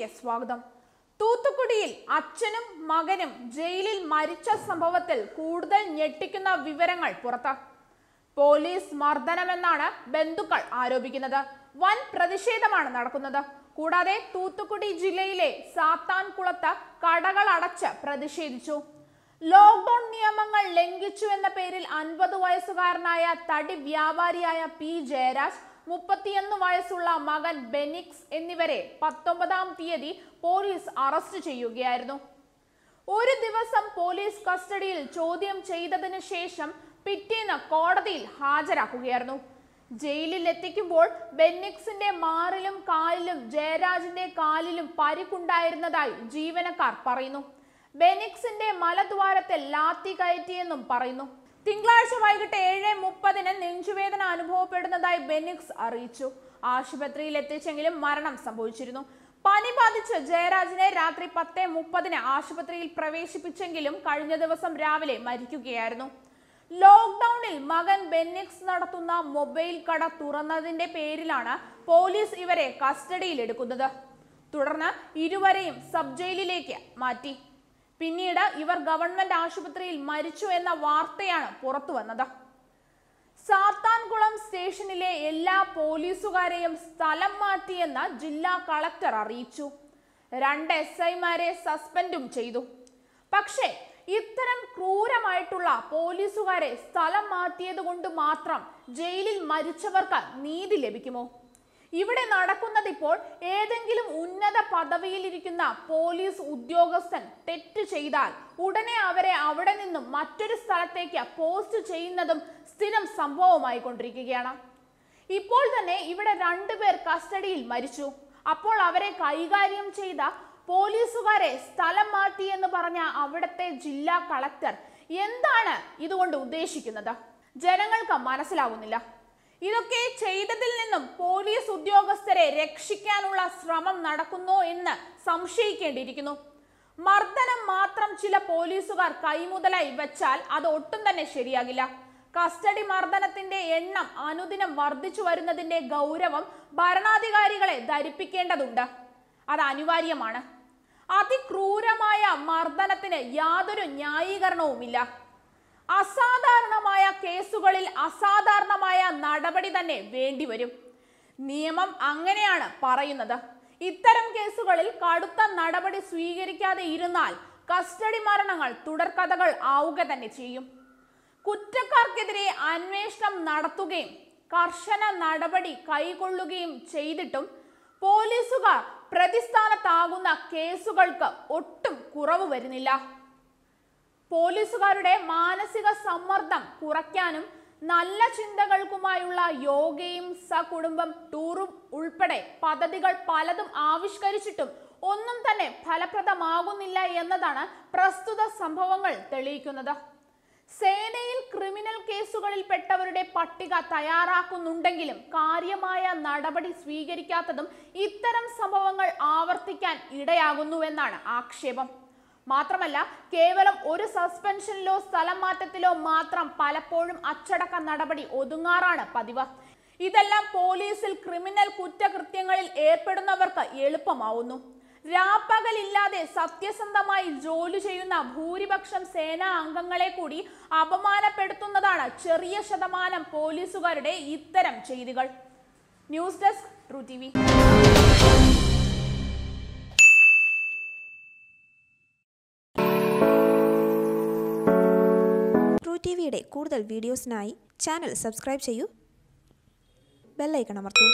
ന്യൂസിലേക്ക് സ്വാഗതം തൂത്തുക്കുടിയിൽ അച്ഛനും മകനും ജയിലിൽ മരിച്ച സംഭവത്തിൽ കൂടുതൽ ഞെട്ടിക്കുന്ന വിവരങ്ങൾ പുറത്ത് പോലീസ് മർദ്ദനമെന്നാണ് ബന്ധുക്കൾ ആരോപിക്കുന്നത് വൻ പ്രതിഷേധമാണ് നടക്കുന്നത് കൂടാതെ തൂത്തുക്കുടി ജില്ലയിലെ സാത്താൻകുളത്ത് കടകൾ അടച്ച് പ്രതിഷേധിച്ചു ലോക്ക്ഡൌൺ നിയമങ്ങൾ ലംഘിച്ചു എന്ന പേരിൽ അൻപത് വയസ്സുകാരനായ തടി വ്യാപാരിയായ പി ജയരാജ് മുപ്പത്തിയൊന്ന് വയസ്സുള്ള മകൻ ബെനിക്സ് എന്നിവരെ പത്തൊമ്പതാം തീയതി പോലീസ് അറസ്റ്റ് ചെയ്യുകയായിരുന്നു ഒരു ദിവസം പോലീസ് കസ്റ്റഡിയിൽ ചോദ്യം ചെയ്തതിനു ശേഷം പിറ്റേന്ന് കോടതിയിൽ ഹാജരാക്കുകയായിരുന്നു ജയിലിൽ എത്തിക്കുമ്പോൾ ബെന്നിക്സിന്റെ മാറിലും കാലിലും ജയരാജിന്റെ കാലിലും പരിക്കുണ്ടായിരുന്നതായി ജീവനക്കാർ പറയുന്നു ബെനിക്സിന്റെ മലദ്വാരത്തെ ലാത്തി കയറ്റിയെന്നും പറയുന്നു തിങ്കളാഴ്ച വൈകിട്ട് ഏഴ് മുപ്പതിന് നെഞ്ചുവേദന അനുഭവപ്പെടുന്നതായി ബെനിക്സ് അറിയിച്ചു ആശുപത്രിയിൽ എത്തിച്ചെങ്കിലും മരണം സംഭവിച്ചിരുന്നു പനി ബാധിച്ച് ജയരാജിനെ രാത്രി പത്ത് മുപ്പതിന് ആശുപത്രിയിൽ പ്രവേശിപ്പിച്ചെങ്കിലും കഴിഞ്ഞ ദിവസം രാവിലെ മരിക്കുകയായിരുന്നു ലോക്ക്ഡൌണിൽ മകൻ ബെന്നിക്സ് നടത്തുന്ന മൊബൈൽ കട തുറന്നതിന്റെ പേരിലാണ് പോലീസ് ഇവരെ കസ്റ്റഡിയിൽ എടുക്കുന്നത് തുടർന്ന് ഇരുവരെയും സബ് ജയിലിലേക്ക് മാറ്റി പിന്നീട് ഇവർ ഗവൺമെന്റ് ആശുപത്രിയിൽ മരിച്ചു എന്ന വാർത്തയാണ് പുറത്തു വന്നത് സാത്താൻകുളം സ്റ്റേഷനിലെ എല്ലാ പോലീസുകാരെയും സ്ഥലം മാറ്റിയെന്ന് ജില്ലാ കളക്ടർ അറിയിച്ചു രണ്ട് എസ് ഐമാരെ സസ്പെൻഡും ചെയ്തു പക്ഷേ ഇത്തരം ക്രൂരമായിട്ടുള്ള പോലീസുകാരെ സ്ഥലം മാറ്റിയത് കൊണ്ട് മാത്രം ജയിലിൽ മരിച്ചവർക്ക് നീതി ലഭിക്കുമോ ഇവിടെ നടക്കുന്നത് ഇപ്പോൾ ഏതെങ്കിലും ഉന്നത പദവിയിലിരിക്കുന്ന പോലീസ് ഉദ്യോഗസ്ഥൻ തെറ്റ് ചെയ്താൽ ഉടനെ അവരെ അവിടെ നിന്നും മറ്റൊരു സ്ഥലത്തേക്ക് പോസ്റ്റ് ചെയ്യുന്നതും സ്ഥിരം സംഭവമായി കൊണ്ടിരിക്കുകയാണ് ഇപ്പോൾ തന്നെ ഇവിടെ രണ്ടുപേർ കസ്റ്റഡിയിൽ മരിച്ചു അപ്പോൾ അവരെ കൈകാര്യം ചെയ്ത പോലീസുകാരെ സ്ഥലം മാറ്റി എന്ന് പറഞ്ഞ അവിടുത്തെ ജില്ലാ കളക്ടർ എന്താണ് ഇതുകൊണ്ട് ഉദ്ദേശിക്കുന്നത് ജനങ്ങൾക്ക് മനസ്സിലാകുന്നില്ല ഇതൊക്കെ ചെയ്തതിൽ നിന്നും പോലീസ് ഉദ്യോഗസ്ഥരെ രക്ഷിക്കാനുള്ള ശ്രമം നടക്കുന്നു എന്ന് സംശയിക്കേണ്ടിയിരിക്കുന്നു മർദ്ദനം മാത്രം ചില പോലീസുകാർ കൈമുതലായി വെച്ചാൽ അത് ഒട്ടും തന്നെ ശരിയാകില്ല കസ്റ്റഡി മർദ്ദനത്തിന്റെ എണ്ണം അനുദിനം വർദ്ധിച്ചു വരുന്നതിന്റെ ഗൗരവം ഭരണാധികാരികളെ ധരിപ്പിക്കേണ്ടതുണ്ട് അത് അനിവാര്യമാണ് അതിക്രൂരമായ മർദ്ദനത്തിന് യാതൊരു ന്യായീകരണവുമില്ല അസാധാരണമായ കേസുകളിൽ അസാധാരണമായ നടപടി തന്നെ വേണ്ടിവരും നിയമം അങ്ങനെയാണ് പറയുന്നത് ഇത്തരം കേസുകളിൽ കടുത്ത നടപടി സ്വീകരിക്കാതെ ഇരുന്നാൽ കസ്റ്റഡി മരണങ്ങൾ തുടർക്കഥകൾ ആവുക തന്നെ ചെയ്യും കുറ്റക്കാർക്കെതിരെ അന്വേഷണം നടത്തുകയും കർശന നടപടി കൈക്കൊള്ളുകയും ചെയ്തിട്ടും പോലീസുകാർ പ്രതിസ്ഥാനത്താകുന്ന കേസുകൾക്ക് ഒട്ടും കുറവ് വരുന്നില്ല പോലീസുകാരുടെ മാനസിക സമ്മർദ്ദം കുറയ്ക്കാനും നല്ല ചിന്തകൾക്കുമായുള്ള യോഗയും സകുടുംബം ടൂറും ഉൾപ്പെടെ പദ്ധതികൾ പലതും ആവിഷ്കരിച്ചിട്ടും ഒന്നും തന്നെ ഫലപ്രദമാകുന്നില്ല എന്നതാണ് പ്രസ്തുത സംഭവങ്ങൾ തെളിയിക്കുന്നത് സേനയിൽ ക്രിമിനൽ കേസുകളിൽ പെട്ടവരുടെ പട്ടിക തയ്യാറാക്കുന്നുണ്ടെങ്കിലും കാര്യമായ നടപടി സ്വീകരിക്കാത്തതും ഇത്തരം സംഭവങ്ങൾ ആവർത്തിക്കാൻ ഇടയാകുന്നുവെന്നാണ് ആക്ഷേപം മാത്രമല്ല കേവലം ഒരു സസ്പെൻഷനിലോ സ്ഥലം മാറ്റത്തിലോ മാത്രം പലപ്പോഴും അച്ചടക്ക നടപടി ഒതുങ്ങാറാണ് പതിവ് ഇതെല്ലാം പോലീസിൽ ക്രിമിനൽ കുറ്റകൃത്യങ്ങളിൽ ഏർപ്പെടുന്നവർക്ക് എളുപ്പമാവുന്നു രാപ്പകലില്ലാതെ സത്യസന്ധമായി ജോലി ചെയ്യുന്ന ഭൂരിപക്ഷം സേനാ അംഗങ്ങളെ കൂടി അപമാനപ്പെടുത്തുന്നതാണ് ചെറിയ ശതമാനം പോലീസുകാരുടെ ഇത്തരം ചെയ്തികൾ news desk true T T വിയുടെ കൂടുതൽ വീഡിയോസിനായി ചാനൽ സബ്സ്ക്രൈബ് ചെയ്യൂ ബെല്ലൈക്കൺ അമർത്തൂ